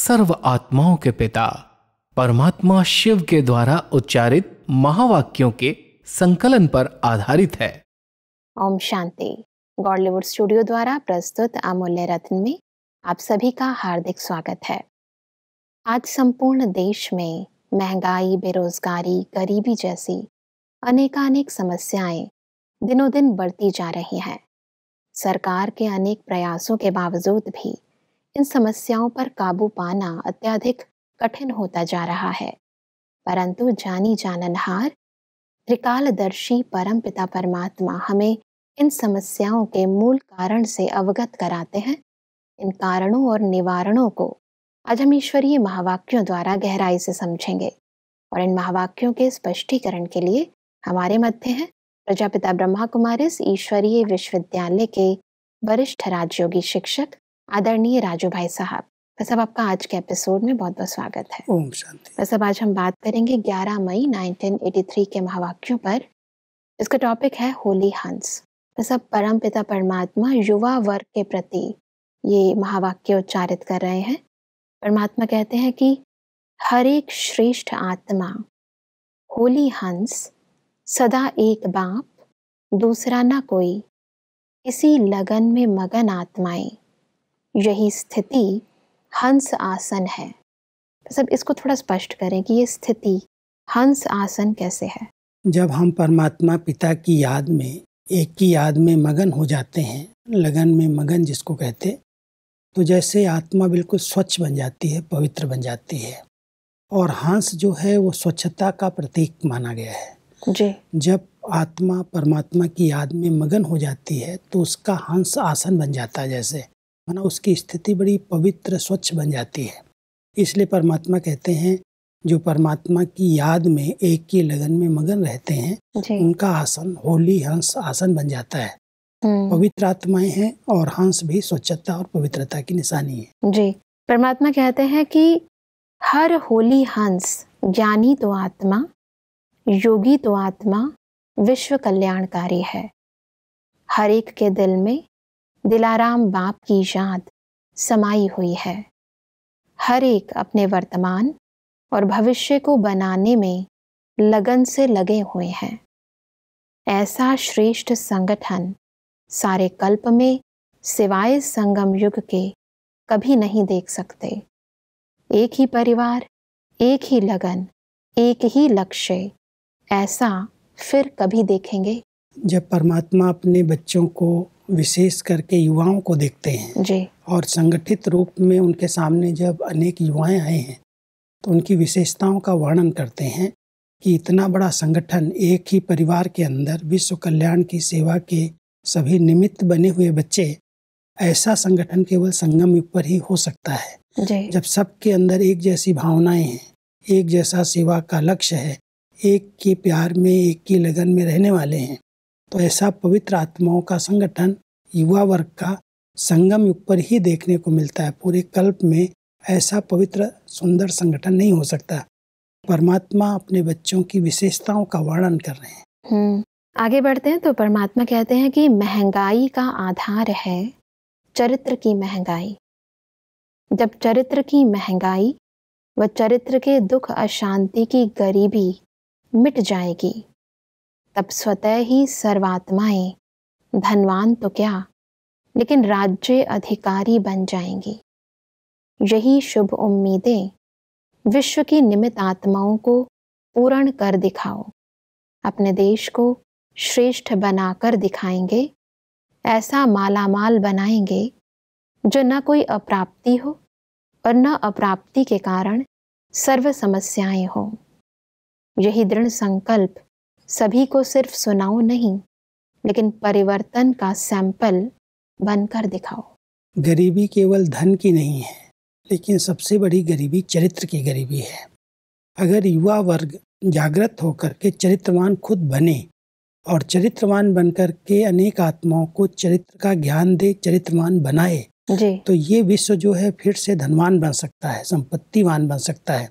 सर्व आत्माओं के पिता परमात्मा शिव के द्वारा उच्चारित महावाक्यों के संकलन पर आधारित है ओम शांति गॉडलीवुड स्टूडियो द्वारा प्रस्तुत अमूल्य रत्न में आप सभी का हार्दिक स्वागत है आज संपूर्ण देश में महंगाई बेरोजगारी गरीबी जैसी अनेकानेक समस्याएं दिनों दिन बढ़ती जा रही हैं सरकार के अनेक प्रयासों के बावजूद भी इन समस्याओं पर काबू पाना अत्यधिक कठिन होता जा रहा है परंतु जानी जाननहार त्रिकालदर्शी परम पिता परमात्मा हमें इन समस्याओं के मूल कारण से अवगत कराते हैं इन कारणों और निवारणों को आज हम ईश्वरीय महावाक्यों द्वारा गहराई से समझेंगे और इन महावाक्यों के स्पष्टीकरण के लिए हमारे मध्य हैं प्रजापिता ब्रह्मा कुमारी ईश्वरीय विश्वविद्यालय के वरिष्ठ राजयोगी शिक्षक आदरणीय राजू भाई साहब बस अब आपका आज के एपिसोड में बहुत बहुत स्वागत है ओम शांति बस अब आज हम बात करेंगे 11 मई 1983 के महावाक्यों पर इसका टॉपिक है होली हंस बस अब परम पिता परमात्मा युवा वर्ग के प्रति ये महावाक्य उच्चारित कर रहे हैं परमात्मा कहते हैं कि हर एक श्रेष्ठ आत्मा होली हंस सदा एक बाप दूसरा ना कोई इसी लगन में मगन आत्माएं यही स्थिति हंस आसन है सब इसको थोड़ा स्पष्ट करें कि ये स्थिति हंस आसन कैसे है जब हम परमात्मा पिता की याद में एक की याद में मगन हो जाते हैं लगन में मगन जिसको कहते तो जैसे आत्मा बिल्कुल स्वच्छ बन जाती है पवित्र बन जाती है और हंस जो है वो स्वच्छता का प्रतीक माना गया है जी जब आत्मा परमात्मा की याद में मगन हो जाती है तो उसका हंस आसन बन जाता है जैसे माना उसकी स्थिति बड़ी पवित्र स्वच्छ बन जाती है इसलिए परमात्मा कहते हैं जो परमात्मा की याद में एक की लगन में मगन रहते हैं उनका आसन होली हंस आसन बन जाता है हम्म। पवित्र आत्माएं हैं और हंस भी स्वच्छता और पवित्रता की निशानी है जी परमात्मा कहते हैं कि हर होली हंस ज्ञानी तो आत्मा योगी तो आत्मा विश्व कल्याणकारी है हर एक के दिल में दिलाराम बाप की याद समाई हुई है हर एक अपने वर्तमान और भविष्य को बनाने में लगन से लगे हुए हैं ऐसा श्रेष्ठ संगठन सारे कल्प में सिवाय संगम युग के कभी नहीं देख सकते एक ही परिवार एक ही लगन एक ही लक्ष्य ऐसा फिर कभी देखेंगे जब परमात्मा अपने बच्चों को विशेष करके युवाओं को देखते हैं जी और संगठित रूप में उनके सामने जब अनेक युवाएं आए हैं तो उनकी विशेषताओं का वर्णन करते हैं कि इतना बड़ा संगठन एक ही परिवार के अंदर विश्व कल्याण की सेवा के सभी निमित्त बने हुए बच्चे ऐसा संगठन केवल संगम युग पर ही हो सकता है जी। जब सबके अंदर एक जैसी भावनाएं हैं एक जैसा सेवा का लक्ष्य है एक के प्यार में एक की लगन में रहने वाले हैं तो ऐसा पवित्र आत्माओं का संगठन युवा वर्ग का संगम युग पर ही देखने को मिलता है पूरे कल्प में ऐसा पवित्र सुंदर संगठन नहीं हो सकता परमात्मा अपने बच्चों की विशेषताओं का वर्णन कर रहे हैं हम्म, आगे बढ़ते हैं तो परमात्मा कहते हैं कि महंगाई का आधार है चरित्र की महंगाई जब चरित्र की महंगाई व चरित्र के दुख अशांति की गरीबी मिट जाएगी तब स्वतः ही सर्वात्माएं धनवान तो क्या लेकिन राज्य अधिकारी बन जाएंगी यही शुभ उम्मीदें विश्व की निमित आत्माओं को पूर्ण कर दिखाओ अपने देश को श्रेष्ठ बनाकर दिखाएंगे ऐसा मालामाल बनाएंगे जो न कोई अप्राप्ति हो और न अप्राप्ति के कारण सर्व समस्याएं हो यही दृढ़ संकल्प सभी को सिर्फ सुनाओ नहीं लेकिन परिवर्तन का सैंपल बनकर दिखाओ गरीबी केवल धन की नहीं है लेकिन सबसे बड़ी गरीबी चरित्र की गरीबी है अगर युवा वर्ग जागृत होकर के चरित्रवान खुद बने और चरित्रवान बनकर के अनेक आत्माओं को चरित्र का ज्ञान दे चरित्रवान बनाए जी। तो ये विश्व जो है फिर से धनवान बन सकता है संपत्तिवान बन सकता है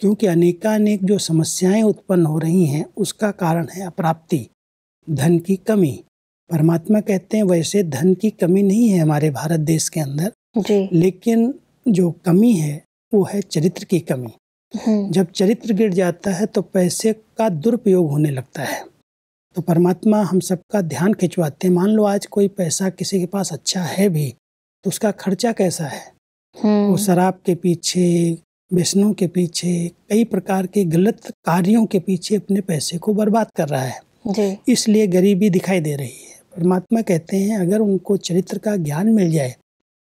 क्योंकि अनेकानेक जो समस्याएं उत्पन्न हो रही हैं उसका कारण है अप्राप्ति धन की कमी परमात्मा कहते हैं वैसे धन की कमी नहीं है हमारे भारत देश के अंदर जी। लेकिन जो कमी है वो है चरित्र की कमी हम्म। जब चरित्र गिर जाता है तो पैसे का दुरुपयोग होने लगता है तो परमात्मा हम सबका ध्यान खिंचवाते हैं मान लो आज कोई पैसा किसी के पास अच्छा है भी तो उसका खर्चा कैसा है हम्म। वो शराब के पीछे व्यसनों के पीछे कई प्रकार के गलत कार्यों के पीछे अपने पैसे को बर्बाद कर रहा है इसलिए गरीबी दिखाई दे रही है परमात्मा कहते हैं अगर उनको चरित्र का ज्ञान मिल जाए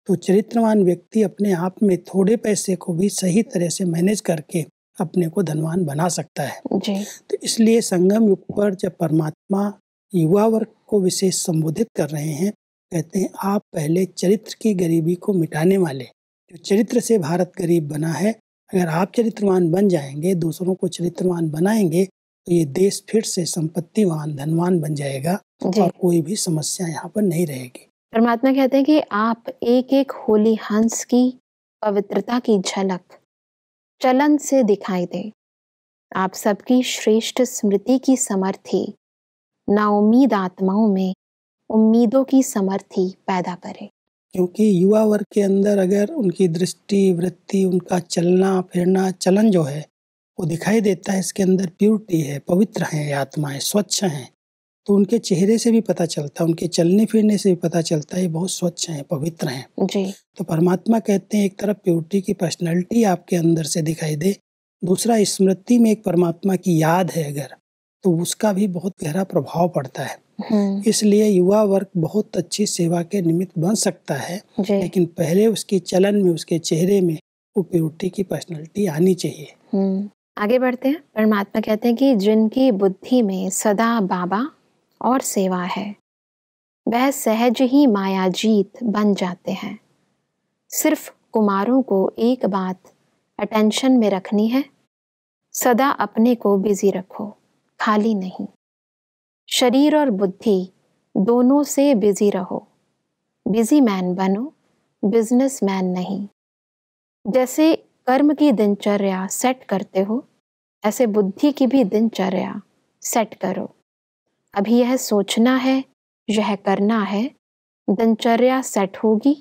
तो चरित्रवान व्यक्ति अपने आप में थोड़े पैसे को भी सही तरह से मैनेज करके अपने को धनवान बना सकता है जी। तो इसलिए संगम युग पर जब परमात्मा युवा वर्ग को विशेष संबोधित कर रहे हैं कहते हैं आप पहले चरित्र की गरीबी को मिटाने वाले जो चरित्र से भारत गरीब बना है अगर आप चरित्रवान बन जाएंगे दूसरों को चरित्रवान बनाएंगे तो ये देश फिर से संपत्तिवान धनवान बन जाएगा और कोई भी समस्या यहाँ पर नहीं रहेगी परमात्मा कहते हैं कि आप एक एक होली हंस की पवित्रता की झलक चलन से दिखाई दे आप सबकी श्रेष्ठ स्मृति की समर्थी नाउमीद आत्माओं में उम्मीदों की समर्थी पैदा करे क्योंकि युवा वर्ग के अंदर अगर उनकी दृष्टि वृत्ति उनका चलना फिरना चलन जो है वो दिखाई देता है इसके अंदर प्योरिटी है पवित्र हैं आत्माएं स्वच्छ हैं तो उनके चेहरे से भी पता चलता है उनके चलने फिरने से भी पता चलता है ये बहुत स्वच्छ हैं पवित्र हैं जी तो परमात्मा कहते हैं एक तरफ प्योरिटी की पर्सनैलिटी आपके अंदर से दिखाई दे दूसरा स्मृति में एक परमात्मा की याद है अगर तो उसका भी बहुत गहरा प्रभाव पड़ता है हम्म। इसलिए युवा वर्ग बहुत अच्छी सेवा के निमित्त बन सकता है लेकिन पहले उसके चलन में उसके चेहरे में उपयुक्ति की पर्सनैलिटी आनी चाहिए हम्म। आगे बढ़ते हैं परमात्मा कहते हैं कि जिनकी बुद्धि में सदा बाबा और सेवा है वह सहज ही माया जीत बन जाते हैं सिर्फ कुमारों को एक बात अटेंशन में रखनी है सदा अपने को बिजी रखो खाली नहीं शरीर और बुद्धि दोनों से बिजी रहो बिजी मैन बनो बिजनेस मैन नहीं जैसे कर्म की दिनचर्या सेट करते हो ऐसे बुद्धि की भी दिनचर्या सेट करो अभी यह सोचना है यह करना है दिनचर्या सेट होगी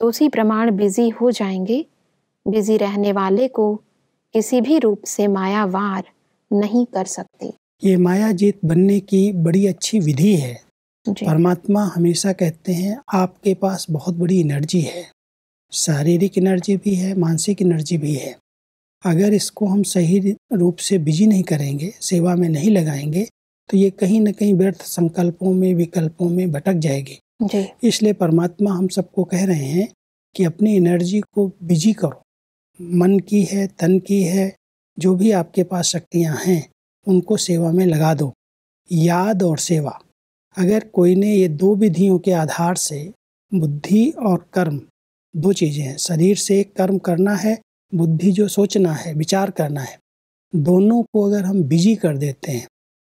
तो उसी प्रमाण बिजी हो जाएंगे बिजी रहने वाले को किसी भी रूप से मायावार नहीं कर सकती ये माया जीत बनने की बड़ी अच्छी विधि है परमात्मा हमेशा कहते हैं आपके पास बहुत बड़ी एनर्जी है शारीरिक एनर्जी भी है मानसिक एनर्जी भी है अगर इसको हम सही रूप से बिजी नहीं करेंगे सेवा में नहीं लगाएंगे तो ये कहीं ना कहीं व्यर्थ संकल्पों में विकल्पों में भटक जाएगी इसलिए परमात्मा हम सबको कह रहे हैं कि अपनी एनर्जी को बिजी करो मन की है तन की है जो भी आपके पास शक्तियाँ हैं उनको सेवा में लगा दो याद और सेवा अगर कोई ने ये दो विधियों के आधार से बुद्धि और कर्म दो चीज़ें हैं शरीर से कर्म करना है बुद्धि जो सोचना है विचार करना है दोनों को अगर हम बिजी कर देते हैं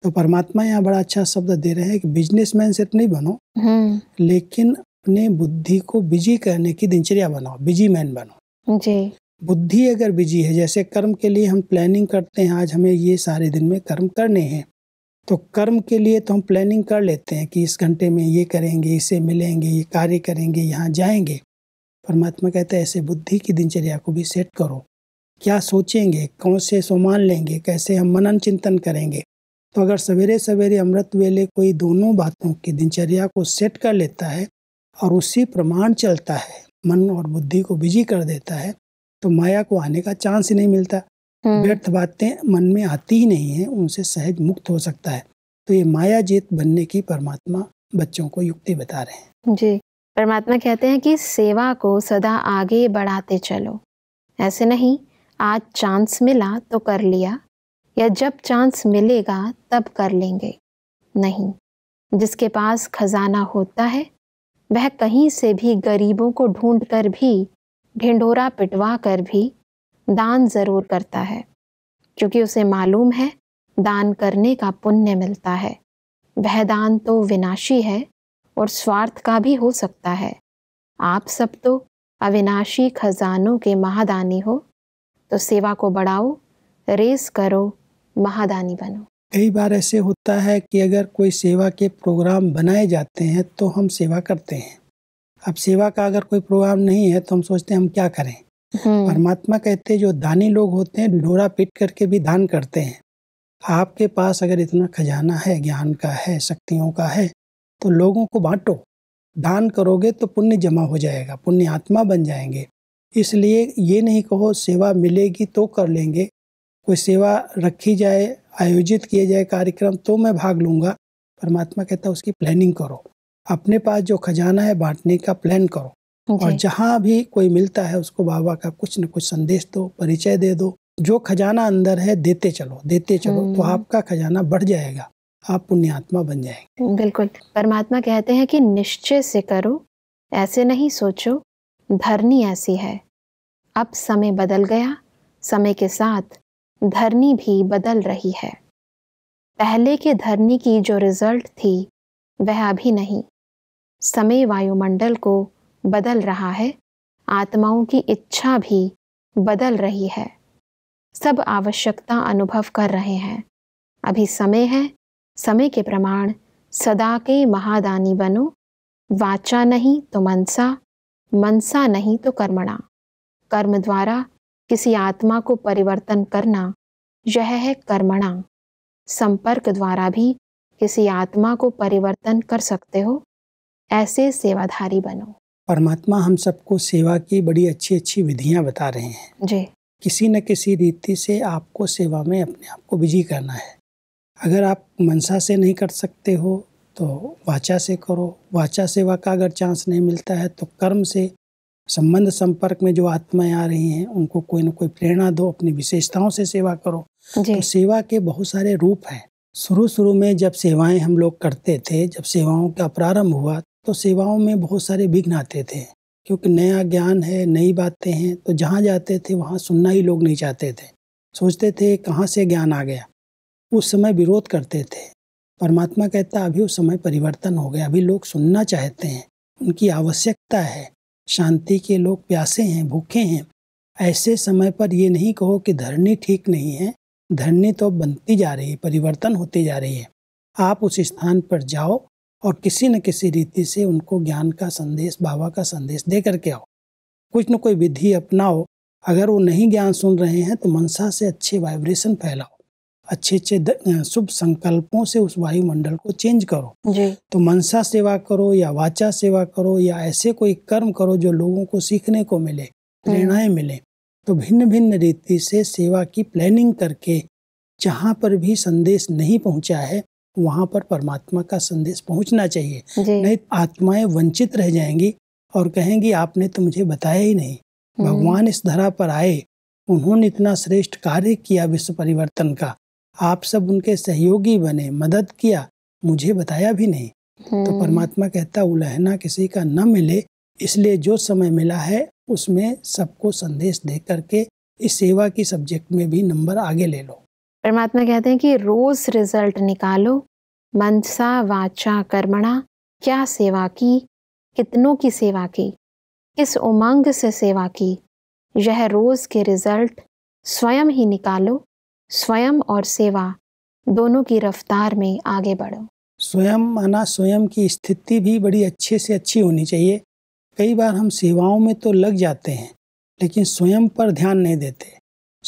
तो परमात्मा यहाँ बड़ा अच्छा शब्द दे रहे हैं कि बिजनेसमैन सिर्फ तो नहीं बनो हम्म। लेकिन अपने बुद्धि को बिजी करने की दिनचर्या बनाओ बिजी मैन बनो जी बुद्धि अगर बिजी है जैसे कर्म के लिए हम प्लानिंग करते हैं आज हमें ये सारे दिन में कर्म करने हैं तो कर्म के लिए तो हम प्लानिंग कर लेते हैं कि इस घंटे में ये करेंगे इसे मिलेंगे ये कार्य करेंगे यहाँ जाएंगे परमात्मा कहते हैं ऐसे बुद्धि की दिनचर्या को भी सेट करो क्या सोचेंगे कौन से सोमान लेंगे कैसे हम मनन चिंतन करेंगे तो अगर सवेरे सवेरे अमृत वेले कोई दोनों बातों की दिनचर्या को सेट कर लेता है और उसी प्रमाण चलता है मन और बुद्धि को बिजी कर देता है तो माया को आने का चांस ही नहीं मिलता हम्म। व्यर्थ बातें मन में आती ही नहीं है उनसे सहज मुक्त हो सकता है तो ये माया जीत बनने की परमात्मा बच्चों को युक्ति बता रहे हैं जी परमात्मा कहते हैं कि सेवा को सदा आगे बढ़ाते चलो ऐसे नहीं आज चांस मिला तो कर लिया या जब चांस मिलेगा तब कर लेंगे नहीं जिसके पास खजाना होता है वह कहीं से भी गरीबों को ढूंढकर भी ढिंढोरा पिटवा कर भी दान ज़रूर करता है क्योंकि उसे मालूम है दान करने का पुण्य मिलता है वह दान तो विनाशी है और स्वार्थ का भी हो सकता है आप सब तो अविनाशी खजानों के महादानी हो तो सेवा को बढ़ाओ रेस करो महादानी बनो कई बार ऐसे होता है कि अगर कोई सेवा के प्रोग्राम बनाए जाते हैं तो हम सेवा करते हैं अब सेवा का अगर कोई प्रोग्राम नहीं है तो हम सोचते हैं हम क्या करें हम्म। परमात्मा कहते हैं जो दानी लोग होते हैं डोरा पीट करके भी दान करते हैं आपके पास अगर इतना खजाना है ज्ञान का है शक्तियों का है तो लोगों को बांटो दान करोगे तो पुण्य जमा हो जाएगा पुण्य आत्मा बन जाएंगे इसलिए ये नहीं कहो सेवा मिलेगी तो कर लेंगे कोई सेवा रखी जाए आयोजित किए जाए कार्यक्रम तो मैं भाग लूँगा परमात्मा कहता उसकी प्लानिंग करो अपने पास जो खजाना है बांटने का प्लान करो और जहाँ भी कोई मिलता है उसको बाबा का कुछ न कुछ संदेश दो परिचय दे दो जो खजाना अंदर है देते चलो देते चलो तो हम्म। आपका खजाना बढ़ जाएगा आप पुण्यात्मा बन जाएंगे बिल्कुल परमात्मा कहते हैं कि निश्चय से करो ऐसे नहीं सोचो धरनी ऐसी है अब समय बदल गया समय के साथ धरनी भी बदल रही है पहले के धरनी की जो रिजल्ट थी वह अभी नहीं समय वायुमंडल को बदल रहा है आत्माओं की इच्छा भी बदल रही है सब आवश्यकता अनुभव कर रहे हैं अभी समय है समय के प्रमाण सदा के महादानी बनो वाचा नहीं तो मनसा मनसा नहीं तो कर्मणा कर्म द्वारा किसी आत्मा को परिवर्तन करना यह है कर्मणा संपर्क द्वारा भी किसी आत्मा को परिवर्तन कर सकते हो ऐसे सेवाधारी बनो परमात्मा हम सबको सेवा की बड़ी अच्छी अच्छी विधियां बता रहे हैं जी किसी न किसी रीति से आपको सेवा में अपने आप को बिजी करना है अगर आप मनसा से नहीं कर सकते हो तो वाचा से करो वाचा सेवा का अगर चांस नहीं मिलता है तो कर्म से संबंध संपर्क में जो आत्माएं आ रही हैं उनको कोई ना कोई प्रेरणा दो अपनी विशेषताओं से सेवा करो तो सेवा के बहुत सारे रूप हैं शुरू शुरू में जब सेवाएं हम लोग करते थे जब सेवाओं का प्रारंभ हुआ तो सेवाओं में बहुत सारे विघ्न आते थे क्योंकि नया ज्ञान है नई बातें हैं तो जहाँ जाते थे वहाँ सुनना ही लोग नहीं चाहते थे सोचते थे कहाँ से ज्ञान आ गया उस समय विरोध करते थे परमात्मा कहता अभी उस समय परिवर्तन हो गया अभी लोग सुनना चाहते हैं उनकी आवश्यकता है शांति के लोग प्यासे हैं भूखे हैं ऐसे समय पर ये नहीं कहो कि धरनी ठीक नहीं है धरनी तो बनती जा रही है परिवर्तन होती जा रही है आप उस स्थान पर जाओ और किसी न किसी रीति से उनको ज्ञान का संदेश बाबा का संदेश दे करके आओ कुछ न कोई विधि अपनाओ अगर वो नहीं ज्ञान सुन रहे हैं तो मनसा से अच्छे वाइब्रेशन फैलाओ अच्छे अच्छे शुभ संकल्पों से उस वायुमंडल को चेंज करो जी। तो मनसा सेवा करो या वाचा सेवा करो या ऐसे कोई कर्म करो जो लोगों को सीखने को मिले हम्म। प्रेरणाएं मिले तो भिन्न भिन्न रीति से सेवा की प्लानिंग करके जहाँ पर भी संदेश नहीं पहुँचा है वहाँ पर परमात्मा का संदेश पहुँचना चाहिए नहीं आत्माएं वंचित रह जाएंगी और कहेंगी आपने तो मुझे बताया ही नहीं हम्म। भगवान इस धरा पर आए उन्होंने इतना श्रेष्ठ कार्य किया विश्व परिवर्तन का आप सब उनके सहयोगी बने मदद किया मुझे बताया भी नहीं तो हम्म। परमात्मा कहता उलहना किसी का न मिले इसलिए जो समय मिला है उसमें सबको संदेश दे करके इस सेवा की सब्जेक्ट में भी नंबर आगे ले लो परमात्मा कहते हैं कि रोज रिजल्ट निकालो मनसा वाचा कर्मणा क्या सेवा की कितनों की सेवा की किस उमंग से सेवा की यह रोज़ के रिज़ल्ट स्वयं ही निकालो स्वयं और सेवा दोनों की रफ्तार में आगे बढ़ो स्वयं माना स्वयं की स्थिति भी बड़ी अच्छे से अच्छी होनी चाहिए कई बार हम सेवाओं में तो लग जाते हैं लेकिन स्वयं पर ध्यान नहीं देते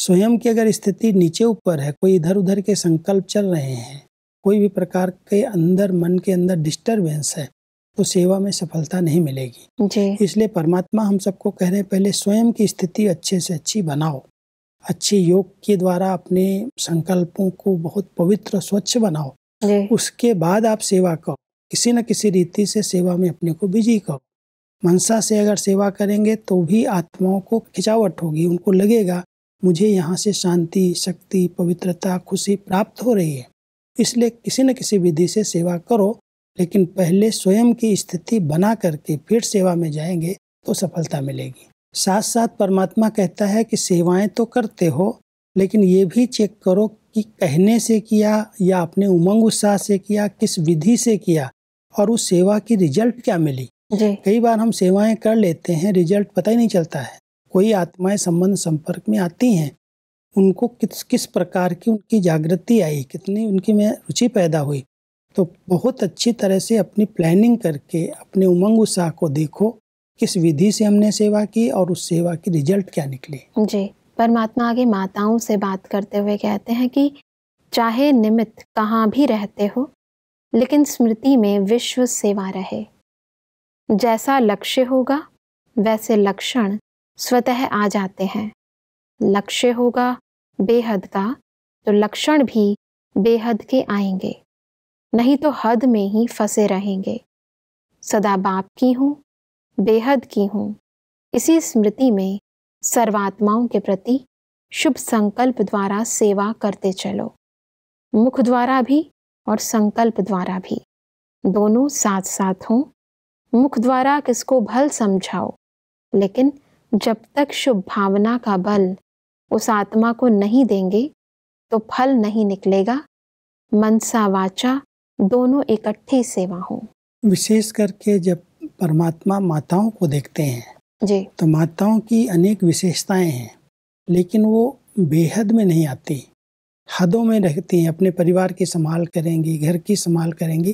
स्वयं की अगर स्थिति नीचे ऊपर है कोई इधर उधर के संकल्प चल रहे हैं कोई भी प्रकार के अंदर मन के अंदर डिस्टरबेंस है तो सेवा में सफलता नहीं मिलेगी इसलिए परमात्मा हम सबको कह रहे हैं पहले स्वयं की स्थिति अच्छे से अच्छी बनाओ अच्छे योग के द्वारा अपने संकल्पों को बहुत पवित्र स्वच्छ बनाओ उसके बाद आप सेवा करो किसी न किसी रीति से सेवा में अपने को बिजी करो मनसा से अगर सेवा करेंगे तो भी आत्माओं को खिंचावट होगी उनको लगेगा मुझे यहाँ से शांति शक्ति पवित्रता खुशी प्राप्त हो रही है इसलिए किसी न किसी विधि से सेवा करो लेकिन पहले स्वयं की स्थिति बना करके फिर सेवा में जाएंगे तो सफलता मिलेगी साथ साथ परमात्मा कहता है कि सेवाएं तो करते हो लेकिन ये भी चेक करो कि कहने से किया या अपने उमंग उत्साह से किया किस विधि से किया और उस सेवा की रिजल्ट क्या मिली कई बार हम सेवाएं कर लेते हैं रिजल्ट पता ही नहीं चलता है कोई आत्माएं संबंध संपर्क में आती हैं उनको किस किस प्रकार की उनकी जागृति आई कितनी उनकी में रुचि पैदा हुई तो बहुत अच्छी तरह से अपनी प्लानिंग करके अपने उमंग उत्साह को देखो किस विधि से हमने सेवा की और उस सेवा की रिजल्ट क्या निकले जी परमात्मा आगे माताओं से बात करते हुए कहते हैं कि चाहे निमित्त कहाँ भी रहते हो लेकिन स्मृति में विश्व सेवा रहे जैसा लक्ष्य होगा वैसे लक्षण स्वतः आ जाते हैं लक्ष्य होगा बेहद का तो लक्षण भी बेहद के आएंगे नहीं तो हद में ही फंसे रहेंगे सदा बाप की हूँ बेहद की हूँ इसी स्मृति में सर्वात्माओं के प्रति शुभ संकल्प द्वारा सेवा करते चलो मुख द्वारा भी और संकल्प द्वारा भी दोनों साथ साथ हों मुख द्वारा किसको भल समझाओ लेकिन जब तक शुभ भावना का बल उस आत्मा को नहीं देंगे तो फल नहीं निकलेगा मनसा वाचा दोनों इकट्ठे सेवा हो विशेष करके जब परमात्मा माताओं को देखते हैं जी तो माताओं की अनेक विशेषताएं हैं लेकिन वो बेहद में नहीं आती हदों में रहती हैं अपने परिवार की संभाल करेंगी घर की संभाल करेंगी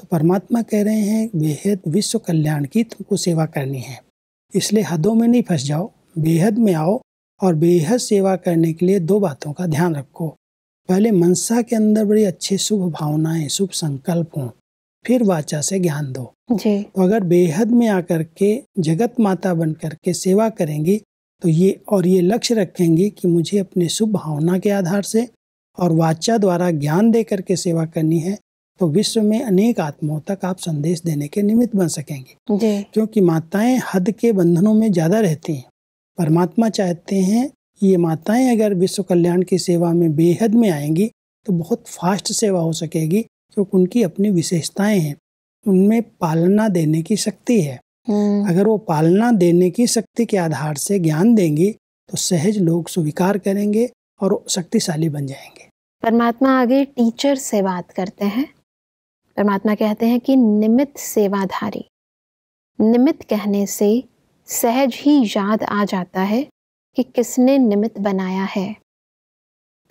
तो परमात्मा कह रहे हैं बेहद विश्व कल्याण की तुमको सेवा करनी है इसलिए हदों में नहीं फंस जाओ बेहद में आओ और बेहद सेवा करने के लिए दो बातों का ध्यान रखो पहले मनसा के अंदर बड़ी अच्छी शुभ भावनाएं शुभ संकल्प हों फिर वाचा से ज्ञान दो जी। तो अगर बेहद में आकर के जगत माता बन करके सेवा करेंगी तो ये और ये लक्ष्य रखेंगी कि मुझे अपने शुभ भावना के आधार से और वाचा द्वारा ज्ञान दे करके सेवा करनी है तो विश्व में अनेक आत्माओं तक आप संदेश देने के निमित्त बन सकेंगे क्योंकि माताएं हद के बंधनों में ज्यादा रहती हैं परमात्मा चाहते हैं ये माताएं अगर विश्व कल्याण की सेवा में बेहद में आएंगी तो बहुत फास्ट सेवा हो सकेगी क्योंकि उनकी अपनी विशेषताएं हैं उनमें पालना देने की शक्ति है हम्म। अगर वो पालना देने की शक्ति के आधार से ज्ञान देंगी तो सहज लोग स्वीकार करेंगे और शक्तिशाली बन जाएंगे परमात्मा आगे टीचर से बात करते हैं परमात्मा कहते हैं कि निमित्त सेवाधारी निमित्त कहने से सहज ही याद आ जाता है कि किसने निमित्त बनाया है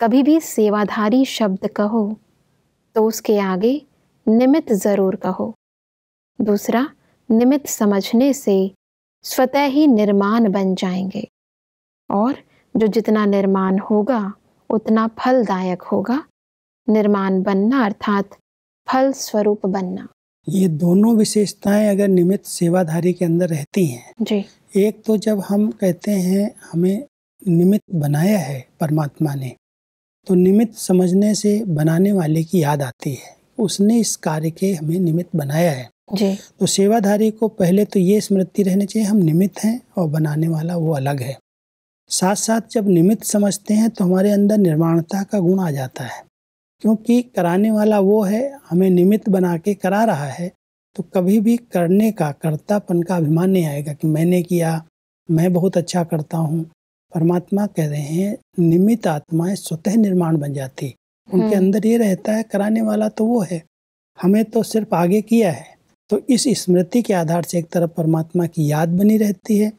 कभी भी सेवाधारी शब्द कहो तो उसके आगे निमित्त ज़रूर कहो दूसरा निमित्त समझने से स्वतः ही निर्माण बन जाएंगे और जो जितना निर्माण होगा उतना फलदायक होगा निर्माण बनना अर्थात फल स्वरूप बनना ये दोनों विशेषताएं अगर निमित्त सेवाधारी के अंदर रहती हैं जी एक तो जब हम कहते हैं हमें निमित्त बनाया है परमात्मा ने तो निमित्त समझने से बनाने वाले की याद आती है उसने इस कार्य के हमें निमित्त बनाया है जी तो सेवाधारी को पहले तो ये स्मृति रहनी चाहिए हम निमित्त हैं और बनाने वाला वो अलग है साथ साथ जब निमित्त समझते हैं तो हमारे अंदर निर्माणता का गुण आ जाता है क्योंकि कराने वाला वो है हमें निमित्त बना के करा रहा है तो कभी भी करने का कर्तापन का अभिमान नहीं आएगा कि मैंने किया मैं बहुत अच्छा करता हूँ परमात्मा कह रहे हैं निमित्त आत्माएं स्वतः निर्माण बन जाती उनके हम्म। अंदर ये रहता है कराने वाला तो वो है हमें तो सिर्फ आगे किया है तो इस स्मृति के आधार से एक तरफ परमात्मा की याद बनी रहती है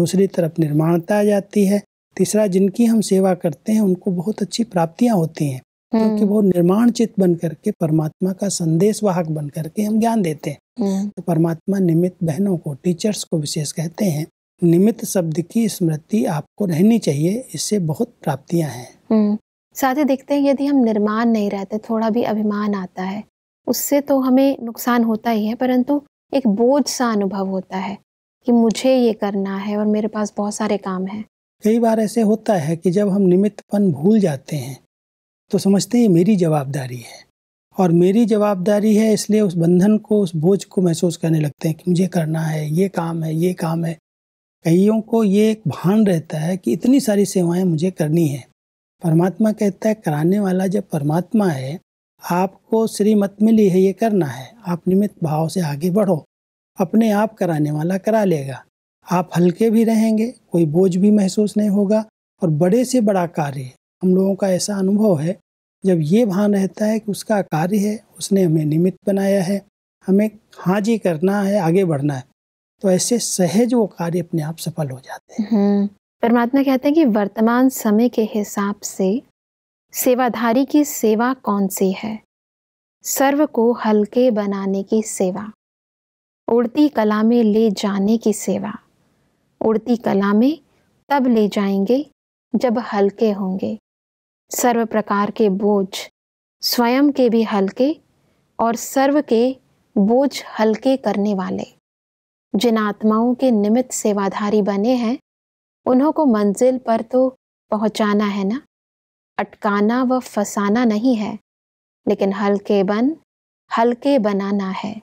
दूसरी तरफ निर्माणता आ जाती है तीसरा जिनकी हम सेवा करते हैं उनको बहुत अच्छी प्राप्तियाँ होती हैं क्योंकि वो हम्म। निर्माण चित बन करके परमात्मा का संदेश वाहक बन करके हम ज्ञान देते हैं हम्म। तो परमात्मा निमित्त बहनों को टीचर्स को विशेष कहते हैं निमित्त शब्द की स्मृति आपको रहनी चाहिए इससे बहुत प्राप्तियां हैं हम्म। साथ ही देखते हैं यदि हम निर्माण नहीं रहते थोड़ा भी अभिमान आता है उससे तो हमें नुकसान होता ही है परंतु एक बोझ सा अनुभव होता है कि मुझे ये करना है और मेरे पास बहुत सारे काम हैं कई बार ऐसे होता है कि जब हम निमित्तपन भूल जाते हैं तो समझते हैं मेरी जवाबदारी है और मेरी जवाबदारी है इसलिए उस बंधन को उस बोझ को महसूस करने लगते हैं कि मुझे करना है ये काम है ये काम है कईयों को ये एक भान रहता है कि इतनी सारी सेवाएं मुझे करनी है परमात्मा कहता है कराने वाला जब परमात्मा है आपको श्रीमत मिली है ये करना है आप निमित भाव से आगे बढ़ो अपने आप कराने वाला करा लेगा आप हल्के भी रहेंगे कोई बोझ भी महसूस नहीं होगा और बड़े से बड़ा कार्य हम लोगों का ऐसा अनुभव है जब ये भान रहता है कि उसका कार्य है उसने हमें निमित्त बनाया है हमें हाजी करना है आगे बढ़ना है तो ऐसे सहज वो कार्य अपने आप सफल हो जाते हैं हम्म, परमात्मा कहते हैं कि वर्तमान समय के हिसाब से सेवाधारी की सेवा कौन सी है सर्व को हल्के बनाने की सेवा उड़ती कला में ले जाने की सेवा उड़ती कला में तब ले जाएंगे जब हल्के होंगे सर्व प्रकार के बोझ स्वयं के भी हल्के और सर्व के बोझ हल्के करने वाले जिन आत्माओं के निमित्त सेवाधारी बने हैं उन्हों को मंजिल पर तो पहुंचाना है ना अटकाना व फसाना नहीं है लेकिन हल्के बन हल्के बनाना है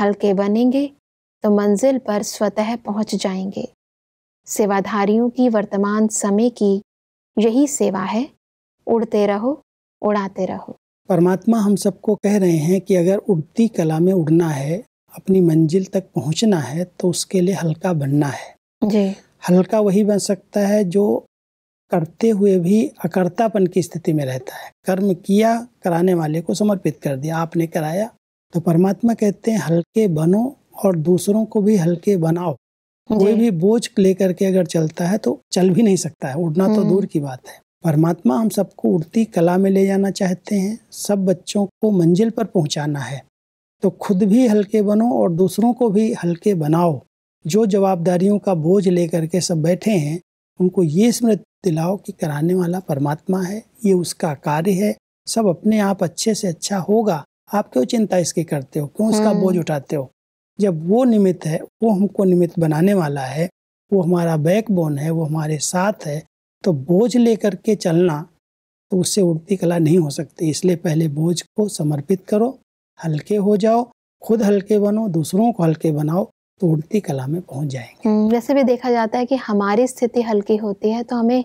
हल्के बनेंगे तो मंजिल पर स्वतः पहुंच जाएंगे सेवाधारियों की वर्तमान समय की यही सेवा है उड़ते रहो उड़ाते रहो परमात्मा हम सबको कह रहे हैं कि अगर उड़ती कला में उड़ना है अपनी मंजिल तक पहुंचना है तो उसके लिए हल्का बनना है जी हल्का वही बन सकता है जो करते हुए भी अकर्तापन की स्थिति में रहता है कर्म किया कराने वाले को समर्पित कर दिया आपने कराया तो परमात्मा कहते हैं हल्के बनो और दूसरों को भी हल्के बनाओ कोई भी बोझ ले करके अगर चलता है तो चल भी नहीं सकता है उड़ना तो हम्म। दूर की बात है परमात्मा हम सबको उड़ती कला में ले जाना चाहते हैं सब बच्चों को मंजिल पर पहुंचाना है तो खुद भी हल्के बनो और दूसरों को भी हल्के बनाओ जो जवाबदारियों का बोझ लेकर के सब बैठे हैं उनको ये स्मृति दिलाओ कि कराने वाला परमात्मा है ये उसका कार्य है सब अपने आप अच्छे से अच्छा होगा आप क्यों चिंता इसके करते हो क्यों इसका हाँ। बोझ उठाते हो जब वो निमित्त है वो हमको निमित्त बनाने वाला है वो हमारा बैकबोन है वो हमारे साथ है तो बोझ लेकर के चलना तो उससे उड़ती कला नहीं हो सकती इसलिए पहले बोझ को समर्पित करो हल्के हो जाओ खुद हल्के बनो दूसरों को हल्के बनाओ तो उड़ती कला में पहुंच जाएंगे हम्म, वैसे भी देखा जाता है कि हमारी स्थिति हल्की होती है तो हमें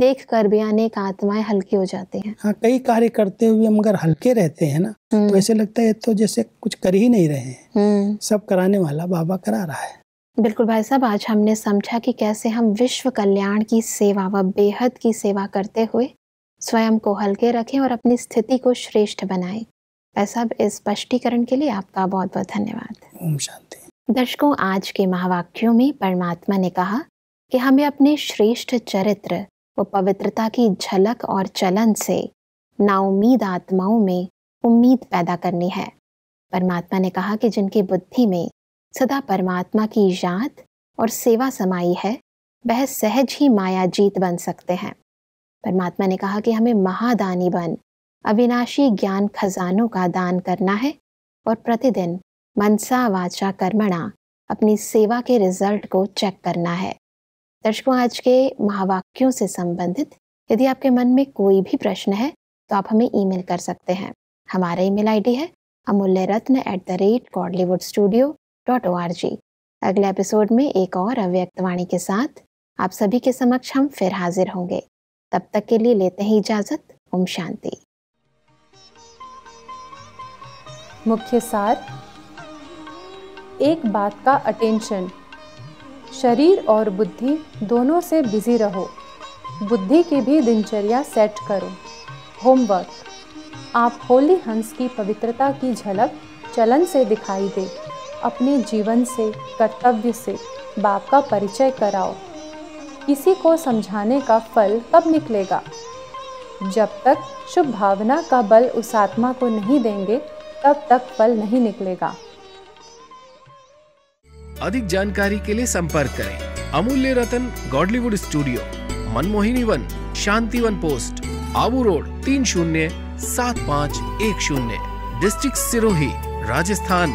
देख कर भी अनेक आत्माएं हल्की हो जाती हैं हाँ कई कार्य करते हुए हम अगर हल्के रहते हैं ना तो हम्म। ऐसे लगता है तो जैसे कुछ कर ही नहीं रहे हैं हम्म। सब कराने वाला बाबा करा रहा है बिल्कुल भाई साहब आज हमने समझा कि कैसे हम विश्व कल्याण की सेवा व बेहद की सेवा करते हुए स्वयं को हल्के रखें और अपनी स्थिति को श्रेष्ठ बनाएं भाई साहब इस स्पष्टीकरण के लिए आपका बहुत बहुत धन्यवाद शांति दर्शकों आज के महावाक्यों में परमात्मा ने कहा कि हमें अपने श्रेष्ठ चरित्र व पवित्रता की झलक और चलन से नाउमीद आत्माओं में उम्मीद पैदा करनी है परमात्मा ने कहा कि जिनकी बुद्धि में सदा परमात्मा की याद और सेवा समाई है वह सहज ही माया जीत बन सकते हैं परमात्मा ने कहा कि हमें महादानी बन अविनाशी ज्ञान खजानों का दान करना है और प्रतिदिन मनसा वाचा कर्मणा अपनी सेवा के रिजल्ट को चेक करना है दर्शकों आज के महावाक्यों से संबंधित यदि आपके मन में कोई भी प्रश्न है तो आप हमें ईमेल कर सकते हैं हमारा ईमेल आईडी है Amulya Ratna at the rate Godlywood studio dot O R G अगले एपिसोड में एक और अव्यक्त वाणी के साथ आप सभी के समक्ष हम फिर हाजिर होंगे तब तक के लिए लेते हैं इजाजत ओम शांति मुख्य सार एक बात का अटेंशन शरीर और बुद्धि दोनों से बिजी रहो बुद्धि की भी दिनचर्या सेट करो होमवर्क आप होली हंस की पवित्रता की झलक चलन से दिखाई दे अपने जीवन से कर्तव्य से बाप का परिचय कराओ किसी को समझाने का फल कब निकलेगा जब तक शुभ भावना का बल उस आत्मा को नहीं देंगे तब तक फल नहीं निकलेगा अधिक जानकारी के लिए संपर्क करें अमूल्य रतन गॉडलीवुड स्टूडियो मनमोहिनी वन शांतिवन पोस्ट आबू रोड तीन शून्य सात पाँच एक शून्य डिस्ट्रिक्ट सिरोही राजस्थान